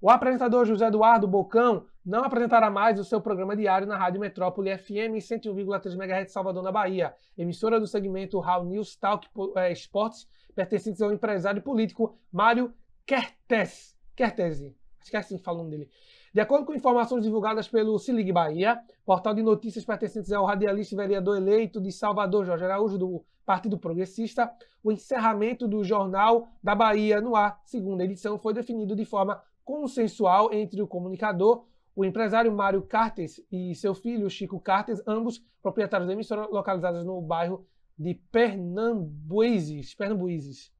O apresentador José Eduardo Bocão não apresentará mais o seu programa diário na Rádio Metrópole FM 101,3 MHz Salvador, na Bahia, emissora do segmento How News Talk é, Sports, pertencente ao empresário político Mário Kertes. Kertese. Acho que é assim falando o nome dele. De acordo com informações divulgadas pelo Se Ligue Bahia, portal de notícias pertencentes ao radialista e vereador eleito de Salvador, Jorge Araújo, do Partido Progressista, o encerramento do Jornal da Bahia no ar, segunda edição, foi definido de forma consensual entre o comunicador, o empresário Mário Cartes e seu filho Chico Cartes, ambos proprietários da emissora localizadas no bairro de Pernambuises. Pernambuises.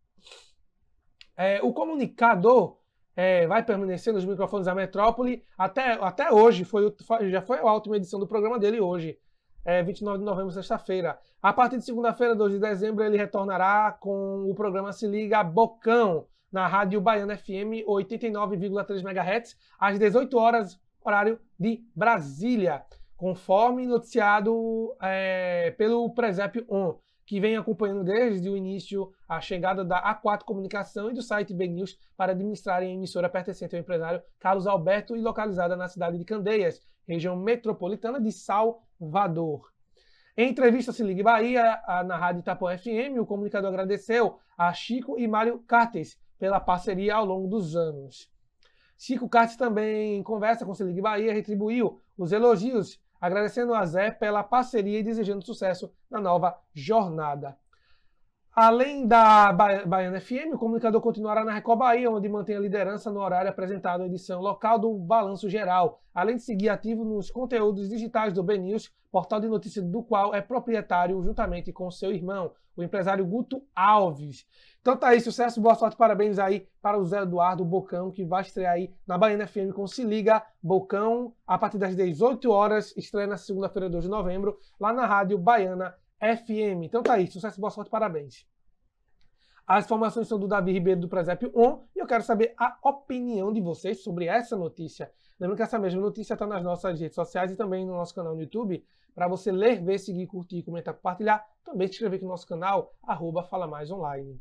É, o comunicador é, vai permanecer nos microfones da metrópole até, até hoje, foi, já foi a última edição do programa dele hoje, é, 29 de novembro, sexta-feira. A partir de segunda-feira, 2 de dezembro, ele retornará com o programa Se Liga Bocão, na Rádio Baiana FM 89,3 MHz, às 18 horas, horário de Brasília, conforme noticiado é, pelo Presépio On, que vem acompanhando desde o início a chegada da A4 Comunicação e do site B News para administrarem a emissora pertencente ao empresário Carlos Alberto e localizada na cidade de Candeias, região metropolitana de Salvador. Em entrevista Se Ligue Bahia, na Rádio Itapuã FM, o comunicador agradeceu a Chico e Mário Cartes, pela parceria ao longo dos anos. Chico Cartes também, em conversa com o Selig Bahia, retribuiu os elogios, agradecendo a Zé pela parceria e desejando sucesso na nova jornada. Além da Baiana FM, o comunicador continuará na Record Bahia, onde mantém a liderança no horário apresentado à edição local do Balanço Geral, além de seguir ativo nos conteúdos digitais do BNews, portal de notícias do qual é proprietário juntamente com seu irmão, o empresário Guto Alves. Então tá aí, sucesso, boa sorte, parabéns aí para o Zé Eduardo Bocão, que vai estrear aí na Baiana FM com Se Liga Bocão, a partir das 18 horas, estreia na segunda-feira, 2 de novembro, lá na Rádio Baiana FM. Então tá aí, sucesso boa sorte, parabéns. As informações são do Davi Ribeiro do Presépio On e eu quero saber a opinião de vocês sobre essa notícia. Lembrando que essa mesma notícia está nas nossas redes sociais e também no nosso canal no YouTube. Para você ler, ver, seguir, curtir, comentar, compartilhar, também se inscrever aqui no nosso canal, arroba Fala Mais Online.